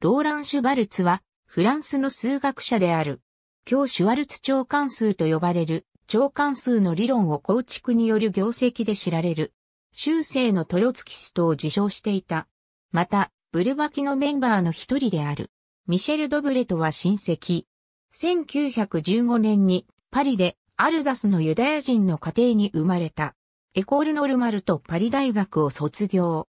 ローラン・シュバルツは、フランスの数学者である。今日シュワルツ長関数と呼ばれる、長関数の理論を構築による業績で知られる。修正のトロツキストを自称していた。また、ブルバキのメンバーの一人である。ミシェル・ドブレとは親戚。1915年にパリでアルザスのユダヤ人の家庭に生まれた。エコール・ノルマルとパリ大学を卒業。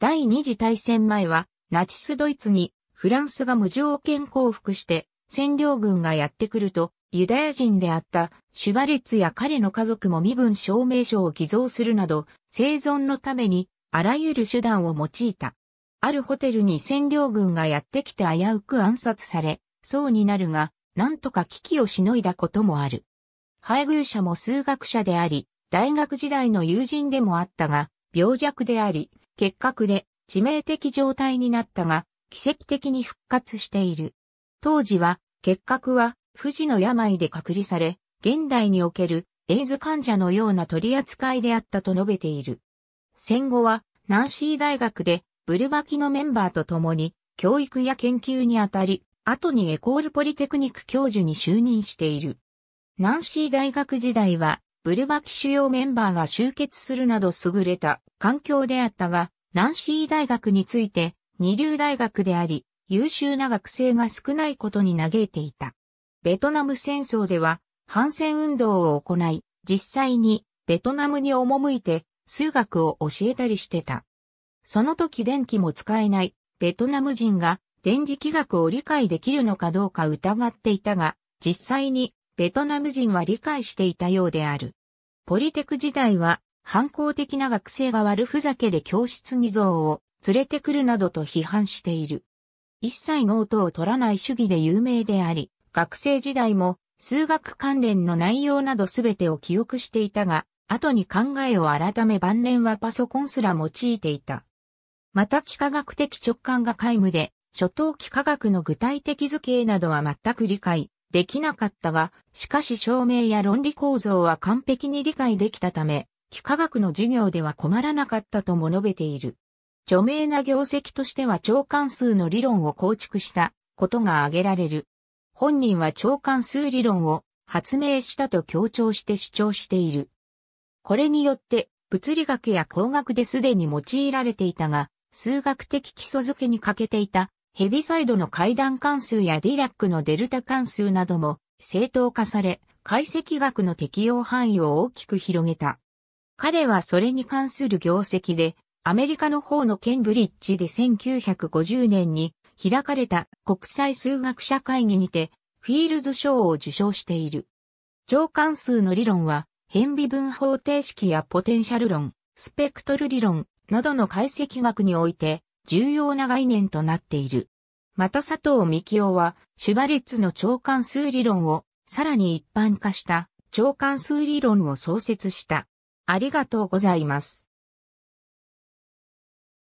第二次大戦前はナチスドイツにフランスが無条件降伏して占領軍がやってくると、ユダヤ人であったシュバリッツや彼の家族も身分証明書を偽造するなど、生存のためにあらゆる手段を用いた。あるホテルに占領軍がやってきて危うく暗殺され、そうになるが、なんとか危機をしのいだこともある。配偶者も数学者であり、大学時代の友人でもあったが、病弱であり、結核で致命的状態になったが、奇跡的に復活している。当時は、結核は、不治の病で隔離され、現代における、エイズ患者のような取り扱いであったと述べている。戦後は、ナンシー大学で、ブルバキのメンバーと共に、教育や研究にあたり、後にエコールポリテクニック教授に就任している。ナンシー大学時代は、ブルバキ主要メンバーが集結するなど優れた環境であったが、ナンシー大学について二流大学であり、優秀な学生が少ないことに嘆いていた。ベトナム戦争では、反戦運動を行い、実際にベトナムに赴いて数学を教えたりしてた。その時電気も使えないベトナム人が電磁気学を理解できるのかどうか疑っていたが、実際にベトナム人は理解していたようである。ポリテク時代は反抗的な学生が悪ふざけで教室に像を連れてくるなどと批判している。一切ノートを取らない主義で有名であり、学生時代も数学関連の内容などすべてを記憶していたが、後に考えを改め晩年はパソコンすら用いていた。また幾何学的直感が皆無で、初等幾何学の具体的図形などは全く理解できなかったが、しかし証明や論理構造は完璧に理解できたため、幾何学の授業では困らなかったとも述べている。著名な業績としては超関数の理論を構築したことが挙げられる。本人は超関数理論を発明したと強調して主張している。これによって物理学や工学ですでに用いられていたが、数学的基礎づけに欠けていたヘビサイドの階段関数やディラックのデルタ関数なども正当化され、解析学の適用範囲を大きく広げた。彼はそれに関する業績でアメリカの方のケンブリッジで1950年に開かれた国際数学者会議にてフィールズ賞を受賞している。長関数の理論は変微分方程式やポテンシャル論、スペクトル理論などの解析学において重要な概念となっている。また佐藤幹夫はシュバリッツの長関数理論をさらに一般化した長関数理論を創設した。ありがとうございます。